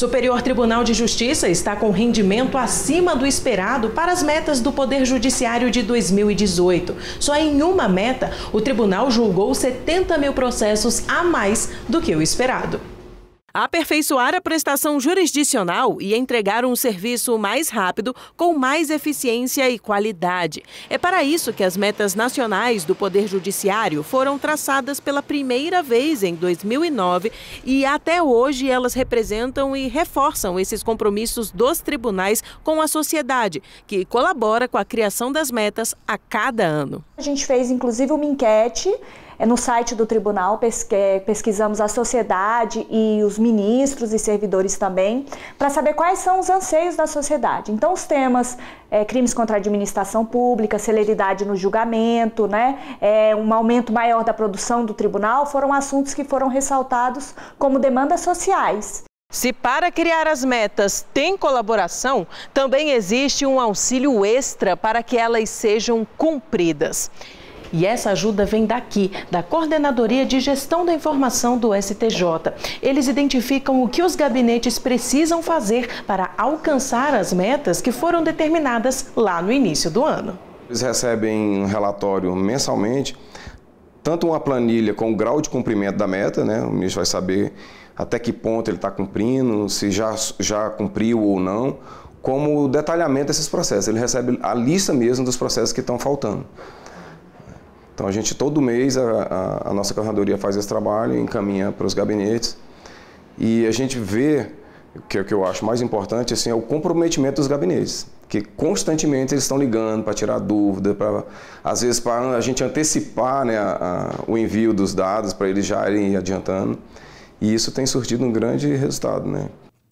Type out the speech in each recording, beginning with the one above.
Superior Tribunal de Justiça está com rendimento acima do esperado para as metas do Poder Judiciário de 2018. Só em uma meta, o tribunal julgou 70 mil processos a mais do que o esperado aperfeiçoar a prestação jurisdicional e entregar um serviço mais rápido, com mais eficiência e qualidade. É para isso que as metas nacionais do Poder Judiciário foram traçadas pela primeira vez em 2009 e até hoje elas representam e reforçam esses compromissos dos tribunais com a sociedade, que colabora com a criação das metas a cada ano. A gente fez inclusive uma enquete é no site do tribunal é, pesquisamos a sociedade e os ministros e servidores também, para saber quais são os anseios da sociedade. Então, os temas é, crimes contra a administração pública, celeridade no julgamento, né, é, um aumento maior da produção do tribunal, foram assuntos que foram ressaltados como demandas sociais. Se para criar as metas tem colaboração, também existe um auxílio extra para que elas sejam cumpridas. E essa ajuda vem daqui, da Coordenadoria de Gestão da Informação do STJ. Eles identificam o que os gabinetes precisam fazer para alcançar as metas que foram determinadas lá no início do ano. Eles recebem um relatório mensalmente, tanto uma planilha com o grau de cumprimento da meta, né? o ministro vai saber até que ponto ele está cumprindo, se já, já cumpriu ou não, como o detalhamento desses processos. Ele recebe a lista mesmo dos processos que estão faltando. Então a gente todo mês a, a, a nossa corredoria faz esse trabalho, encaminha para os gabinetes e a gente vê que é o que eu acho mais importante assim é o comprometimento dos gabinetes, que constantemente eles estão ligando para tirar dúvida, para às vezes para a gente antecipar né, a, o envio dos dados para eles já irem adiantando e isso tem surtido um grande resultado, né?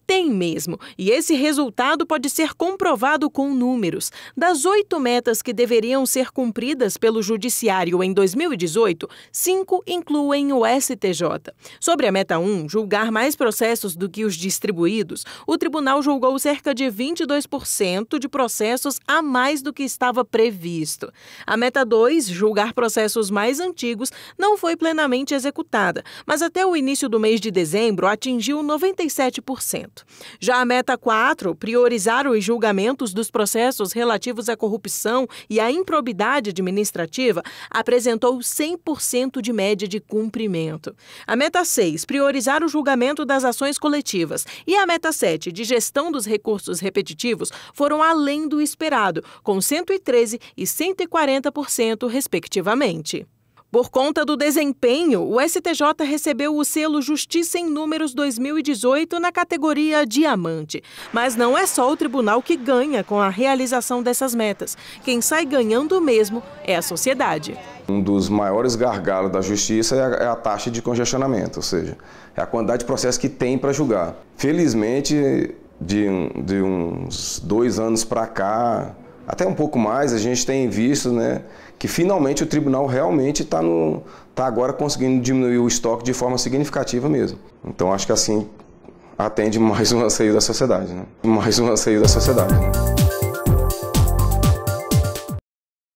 Tem mesmo, e esse resultado pode ser comprovado com números. Das oito metas que deveriam ser cumpridas pelo Judiciário em 2018, cinco incluem o STJ. Sobre a meta 1, julgar mais processos do que os distribuídos, o tribunal julgou cerca de 22% de processos a mais do que estava previsto. A meta 2, julgar processos mais antigos, não foi plenamente executada, mas até o início do mês de dezembro atingiu 97%. Já a meta 4, priorizar os julgamentos dos processos relativos à corrupção e à improbidade administrativa, apresentou 100% de média de cumprimento. A meta 6, priorizar o julgamento das ações coletivas, e a meta 7, de gestão dos recursos repetitivos, foram além do esperado, com 113 e 140%, respectivamente. Por conta do desempenho, o STJ recebeu o selo Justiça em Números 2018 na categoria Diamante. Mas não é só o tribunal que ganha com a realização dessas metas. Quem sai ganhando mesmo é a sociedade. Um dos maiores gargalos da justiça é a é taxa de congestionamento, ou seja, é a quantidade de processos que tem para julgar. Felizmente, de, de uns dois anos para cá, até um pouco mais, a gente tem visto né, que finalmente o tribunal realmente está tá agora conseguindo diminuir o estoque de forma significativa mesmo. Então acho que assim atende mais um anseio da sociedade, né? mais um anseio da sociedade. Né?